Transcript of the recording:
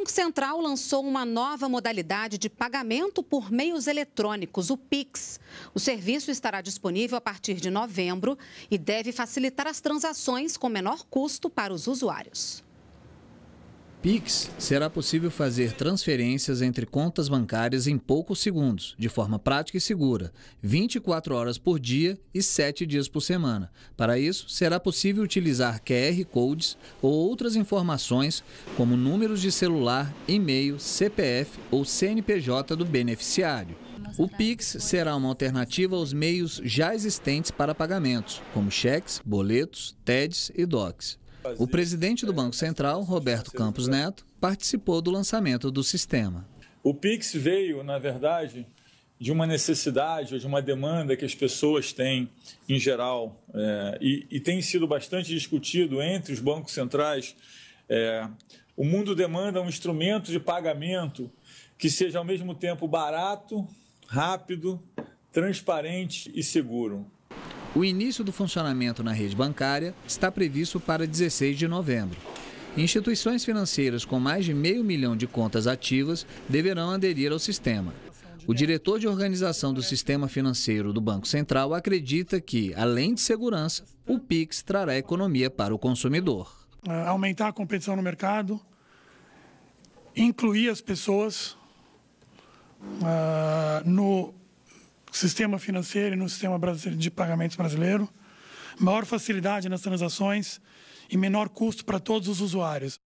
Banco Central lançou uma nova modalidade de pagamento por meios eletrônicos, o PIX. O serviço estará disponível a partir de novembro e deve facilitar as transações com menor custo para os usuários. Pix será possível fazer transferências entre contas bancárias em poucos segundos, de forma prática e segura, 24 horas por dia e 7 dias por semana. Para isso, será possível utilizar QR codes ou outras informações, como números de celular, e-mail, CPF ou CNPJ do beneficiário. O Pix será uma alternativa aos meios já existentes para pagamentos, como cheques, boletos, TEDs e DOCs. O presidente do Banco Central, Roberto Campos Neto, participou do lançamento do sistema. O Pix veio, na verdade, de uma necessidade ou de uma demanda que as pessoas têm em geral é, e, e, tem sido bastante discutido entre os bancos centrais. É, o mundo demanda um instrumento de pagamento que seja ao mesmo tempo barato, rápido, transparente e seguro. O início do funcionamento na rede bancária está previsto para 16 de novembro. Instituições financeiras com mais de meio milhão de contas ativas deverão aderir ao sistema. O diretor de organização do sistema financeiro do Banco Central acredita que, além de segurança, o PIX trará economia para o consumidor. É, aumentar a competição no mercado, incluir as pessoas uh, no sistema financeiro e no sistema de pagamentos brasileiro, maior facilidade nas transações e menor custo para todos os usuários.